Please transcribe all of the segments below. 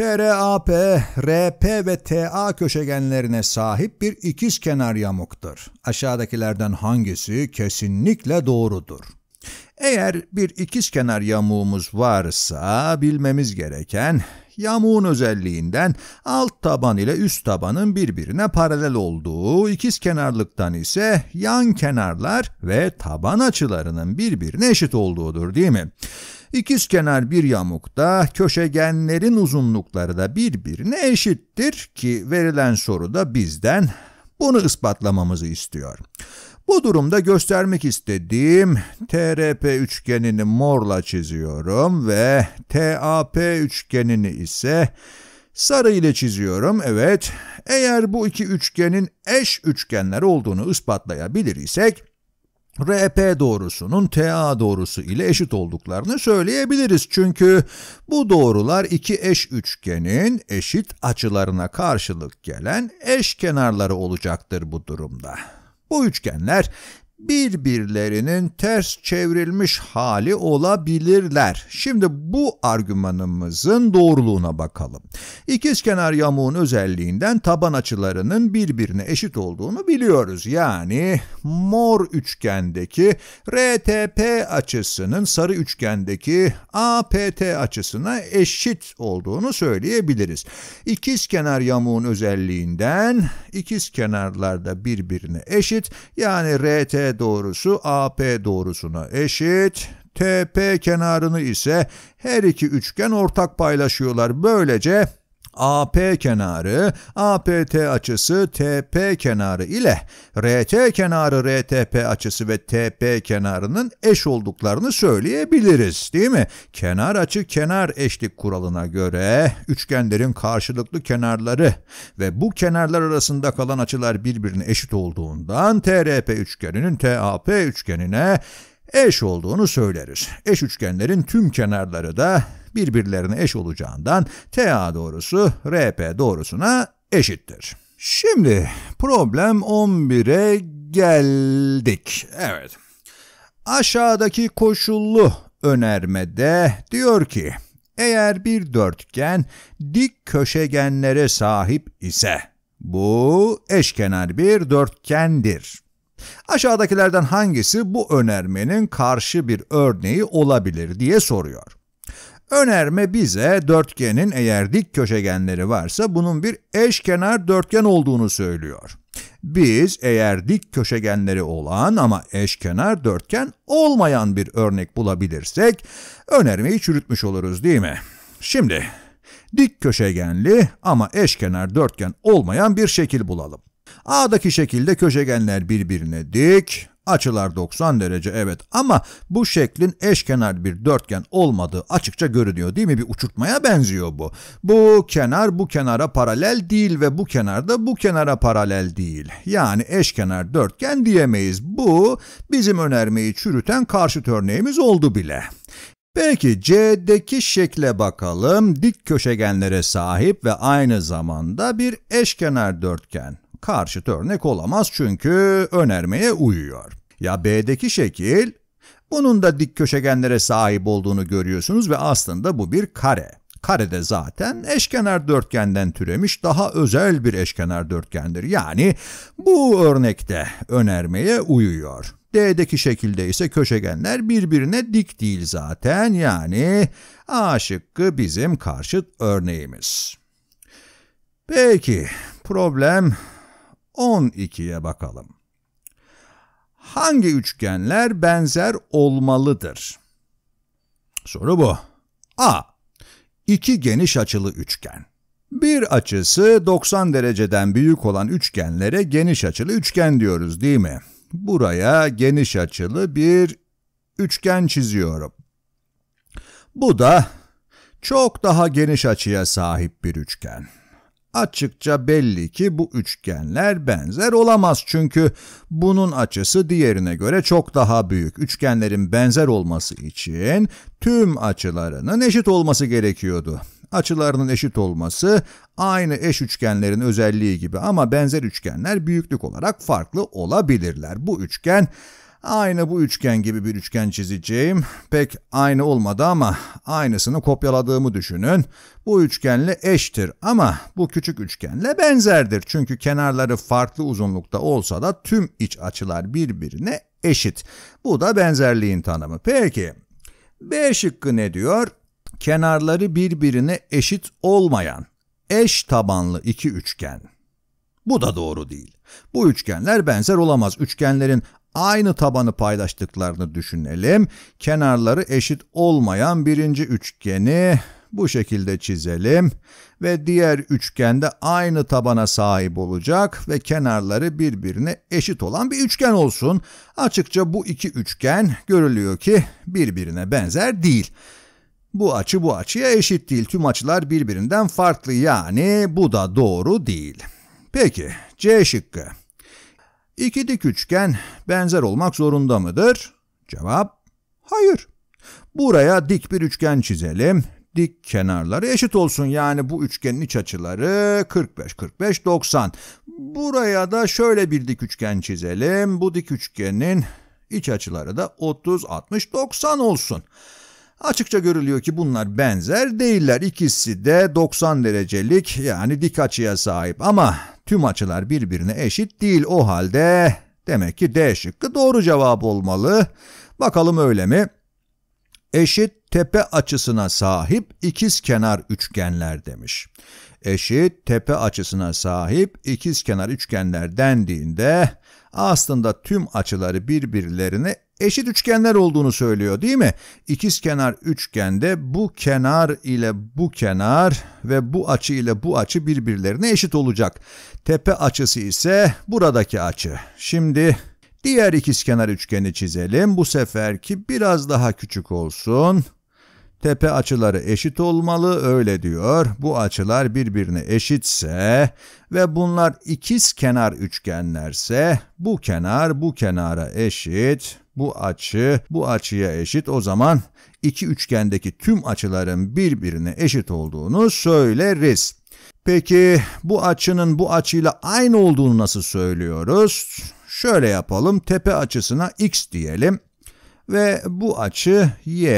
TRAP, RP ve TA köşegenlerine sahip bir ikiz kenar yamuktur. Aşağıdakilerden hangisi kesinlikle doğrudur? Eğer bir ikiz kenar yamuğumuz varsa bilmemiz gereken yamuğun özelliğinden alt taban ile üst tabanın birbirine paralel olduğu, ikiz kenarlıktan ise yan kenarlar ve taban açılarının birbirine eşit olduğudur değil mi? İkiz kenar bir yamukta köşegenlerin uzunlukları da birbirine eşittir ki verilen soruda bizden bunu ispatlamamızı istiyor. Bu durumda göstermek istediğim TRP üçgenini morla çiziyorum ve TAP üçgenini ise sarı ile çiziyorum. Evet, eğer bu iki üçgenin eş üçgenler olduğunu ispatlayabilir isek RP doğrusunun TA doğrusu ile eşit olduklarını söyleyebiliriz. Çünkü bu doğrular iki eş üçgenin eşit açılarına karşılık gelen eş kenarları olacaktır bu durumda. Bu üçgenler birbirlerinin ters çevrilmiş hali olabilirler. Şimdi bu argümanımızın doğruluğuna bakalım. İkizkenar yamuğun özelliğinden taban açılarının birbirine eşit olduğunu biliyoruz. Yani mor üçgendeki RTP açısının sarı üçgendeki APT açısına eşit olduğunu söyleyebiliriz. İkizkenar yamuğun özelliğinden ikizkenarlarda birbirine eşit yani RTP doğrusu AP doğrusuna eşit. TP kenarını ise her iki üçgen ortak paylaşıyorlar. Böylece AP kenarı, APT açısı TP kenarı ile RT kenarı RTP açısı ve TP kenarının eş olduklarını söyleyebiliriz değil mi? Kenar açı kenar eşlik kuralına göre üçgenlerin karşılıklı kenarları ve bu kenarlar arasında kalan açılar birbirine eşit olduğundan TRP üçgeninin TAP üçgenine eş olduğunu söyleriz. Eş üçgenlerin tüm kenarları da birbirlerine eş olacağından TA doğrusu RP doğrusuna eşittir. Şimdi problem 11'e geldik. Evet. Aşağıdaki koşullu önermede diyor ki eğer bir dörtgen dik köşegenlere sahip ise bu eşkenar bir dörtgendir. Aşağıdakilerden hangisi bu önermenin karşı bir örneği olabilir diye soruyor. Önerme bize dörtgenin eğer dik köşegenleri varsa bunun bir eşkenar dörtgen olduğunu söylüyor. Biz eğer dik köşegenleri olan ama eşkenar dörtgen olmayan bir örnek bulabilirsek önermeyi çürütmüş oluruz değil mi? Şimdi dik köşegenli ama eşkenar dörtgen olmayan bir şekil bulalım. A'daki şekilde köşegenler birbirine dik, Açılar 90 derece evet ama bu şeklin eşkenar bir dörtgen olmadığı açıkça görünüyor değil mi? Bir uçurtmaya benziyor bu. Bu kenar bu kenara paralel değil ve bu kenar da bu kenara paralel değil. Yani eşkenar dörtgen diyemeyiz. Bu bizim önermeyi çürüten karşıt örneğimiz oldu bile. Peki C'deki şekle bakalım. Dik köşegenlere sahip ve aynı zamanda bir eşkenar dörtgen karşıt örnek olamaz çünkü önermeye uyuyor. Ya B'deki şekil, bunun da dik köşegenlere sahip olduğunu görüyorsunuz ve aslında bu bir kare. Karede zaten eşkenar dörtgenden türemiş daha özel bir eşkenar dörtgendir. Yani bu örnekte önermeye uyuyor. D'deki şekilde ise köşegenler birbirine dik değil zaten yani A şıkkı bizim karşıt örneğimiz. Peki problem 12'ye bakalım. Hangi üçgenler benzer olmalıdır? Soru bu. A. İki geniş açılı üçgen. Bir açısı 90 dereceden büyük olan üçgenlere geniş açılı üçgen diyoruz değil mi? Buraya geniş açılı bir üçgen çiziyorum. Bu da çok daha geniş açıya sahip bir üçgen. Açıkça belli ki bu üçgenler benzer olamaz çünkü bunun açısı diğerine göre çok daha büyük. Üçgenlerin benzer olması için tüm açılarının eşit olması gerekiyordu. Açılarının eşit olması aynı eş üçgenlerin özelliği gibi ama benzer üçgenler büyüklük olarak farklı olabilirler. Bu üçgen Aynı bu üçgen gibi bir üçgen çizeceğim. Pek aynı olmadı ama aynısını kopyaladığımı düşünün. Bu üçgenle eştir ama bu küçük üçgenle benzerdir. Çünkü kenarları farklı uzunlukta olsa da tüm iç açılar birbirine eşit. Bu da benzerliğin tanımı. Peki B şıkkı ne diyor? Kenarları birbirine eşit olmayan eş tabanlı iki üçgen. Bu da doğru değil. Bu üçgenler benzer olamaz. Üçgenlerin aynı tabanı paylaştıklarını düşünelim. Kenarları eşit olmayan birinci üçgeni bu şekilde çizelim ve diğer üçgende aynı tabana sahip olacak ve kenarları birbirine eşit olan bir üçgen olsun. Açıkça bu iki üçgen görülüyor ki birbirine benzer değil. Bu açı bu açıya eşit değil. Tüm açılar birbirinden farklı yani bu da doğru değil. Peki C şıkkı. İki dik üçgen benzer olmak zorunda mıdır? Cevap hayır. Buraya dik bir üçgen çizelim. Dik kenarları eşit olsun. Yani bu üçgenin iç açıları 45, 45, 90. Buraya da şöyle bir dik üçgen çizelim. Bu dik üçgenin iç açıları da 30, 60, 90 olsun. Açıkça görülüyor ki bunlar benzer değiller. İkisi de 90 derecelik yani dik açıya sahip ama Tüm açılar birbirine eşit değil o halde. Demek ki D şıkkı doğru cevap olmalı. Bakalım öyle mi? Eşit tepe açısına sahip ikiz kenar üçgenler demiş. Eşit tepe açısına sahip ikiz kenar üçgenler dendiğinde aslında tüm açıları birbirlerine eşit üçgenler olduğunu söylüyor değil mi? İkiz kenar üçgende bu kenar ile bu kenar ve bu açı ile bu açı birbirlerine eşit olacak. Tepe açısı ise buradaki açı. Şimdi diğer ikiz kenar üçgeni çizelim. Bu seferki biraz daha küçük olsun. Tepe açıları eşit olmalı öyle diyor. Bu açılar birbirine eşitse ve bunlar ikiz kenar üçgenlerse bu kenar bu kenara eşit, bu açı bu açıya eşit o zaman iki üçgendeki tüm açıların birbirine eşit olduğunu söyleriz. Peki bu açının bu açıyla aynı olduğunu nasıl söylüyoruz? Şöyle yapalım tepe açısına x diyelim ve bu açı y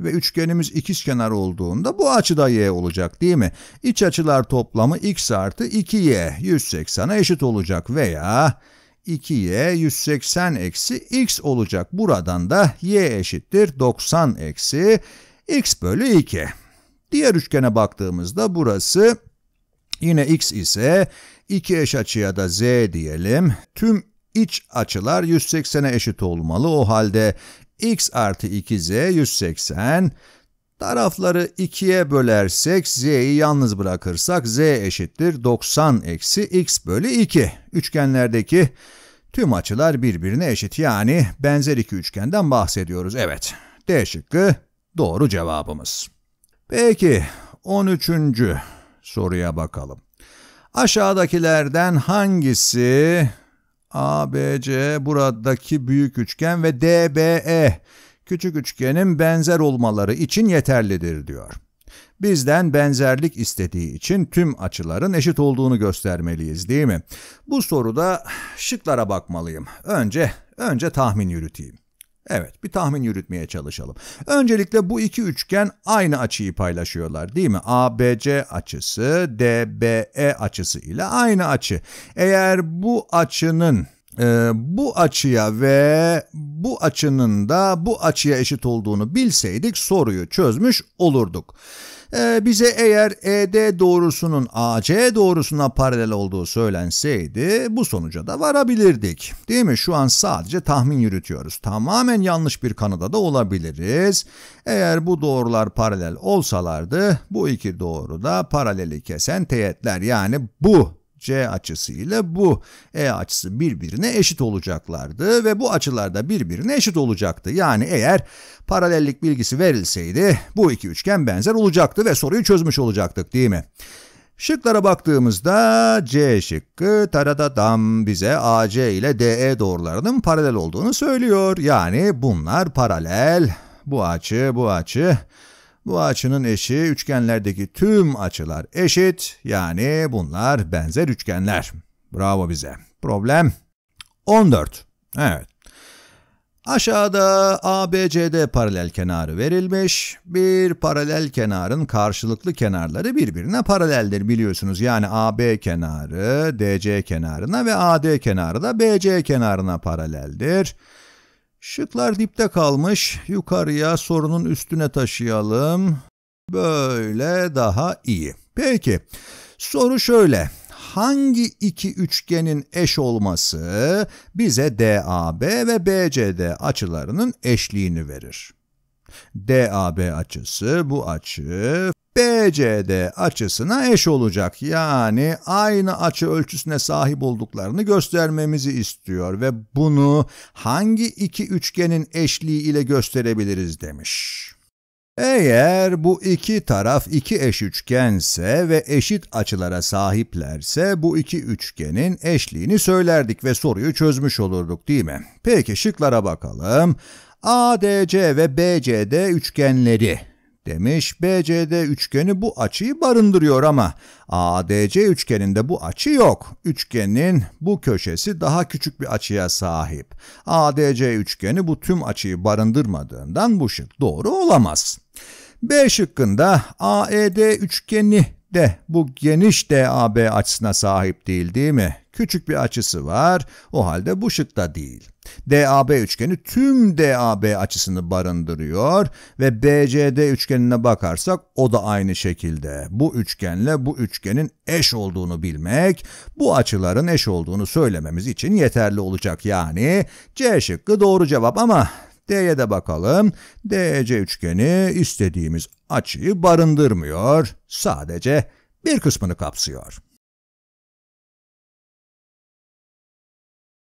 ve üçgenimiz ikizkenar olduğunda bu açı da y olacak değil mi? İç açılar toplamı x artı 2y 180'e eşit olacak veya 2y 180 eksi x olacak. Buradan da y eşittir 90 eksi x bölü 2. Diğer üçgene baktığımızda burası yine x ise 2 eş açıya da z diyelim. Tüm iç açılar 180'e eşit olmalı. O halde x artı 2z 180 Tarafları 2'ye bölersek z'yi yalnız bırakırsak z eşittir 90 eksi x bölü 2. Üçgenlerdeki tüm açılar birbirine eşit yani benzer iki üçgenden bahsediyoruz. Evet D şıkkı doğru cevabımız. Peki 13. soruya bakalım. Aşağıdakilerden hangisi ABC buradaki büyük üçgen ve DBE küçük üçgenin benzer olmaları için yeterlidir diyor. Bizden benzerlik istediği için tüm açıların eşit olduğunu göstermeliyiz değil mi? Bu soruda şıklara bakmalıyım. Önce, önce tahmin yürüteyim. Evet, bir tahmin yürütmeye çalışalım. Öncelikle bu iki üçgen aynı açıyı paylaşıyorlar değil mi? ABC açısı, DBE açısı ile aynı açı. Eğer bu açının e, bu açıya ve bu açının da bu açıya eşit olduğunu bilseydik soruyu çözmüş olurduk. E, bize eğer ED doğrusunun AC doğrusuna paralel olduğu söylenseydi bu sonuca da varabilirdik. Değil mi? Şu an sadece tahmin yürütüyoruz. Tamamen yanlış bir kanıda da olabiliriz. Eğer bu doğrular paralel olsalardı bu iki doğru da paraleli kesen teğetler yani bu C açısı ile bu E açısı birbirine eşit olacaklardı ve bu açılar da birbirine eşit olacaktı. Yani eğer paralellik bilgisi verilseydi bu iki üçgen benzer olacaktı ve soruyu çözmüş olacaktık değil mi? Şıklara baktığımızda C şıkkı taradadam bize AC ile DE doğrularının paralel olduğunu söylüyor. Yani bunlar paralel. Bu açı, bu açı. Bu açının eşi üçgenlerdeki tüm açılar eşit yani bunlar benzer üçgenler. Bravo bize. Problem 14. Evet. Aşağıda ABCD paralel kenarı verilmiş. Bir paralel kenarın karşılıklı kenarları birbirine paraleldir biliyorsunuz. Yani AB kenarı DC kenarına ve AD kenarı da BC kenarına paraleldir. Şıklar dipte kalmış. Yukarıya sorunun üstüne taşıyalım. Böyle daha iyi. Peki. Soru şöyle. Hangi iki üçgenin eş olması bize DAB ve BCD açılarının eşliğini verir? DAB açısı bu açı BCD açısına eş olacak. Yani aynı açı ölçüsüne sahip olduklarını göstermemizi istiyor ve bunu hangi iki üçgenin eşliği ile gösterebiliriz demiş. Eğer bu iki taraf iki eş üçgense ve eşit açılara sahiplerse bu iki üçgenin eşliğini söylerdik ve soruyu çözmüş olurduk değil mi? Peki şıklara bakalım. ADC ve BCD üçgenleri Demiş BCD üçgeni bu açıyı barındırıyor ama ADC üçgeninde bu açı yok. Üçgenin bu köşesi daha küçük bir açıya sahip. ADC üçgeni bu tüm açıyı barındırmadığından bu şık doğru olamaz. B şıkkında AED üçgeni de bu geniş DAB açısına sahip değil değil mi? Küçük bir açısı var o halde bu şıkta değil. DAB üçgeni tüm DAB açısını barındırıyor ve BCD üçgenine bakarsak o da aynı şekilde. Bu üçgenle bu üçgenin eş olduğunu bilmek bu açıların eş olduğunu söylememiz için yeterli olacak yani C şıkkı doğru cevap ama D'ye de bakalım. DC üçgeni istediğimiz açıyı barındırmıyor. Sadece bir kısmını kapsıyor.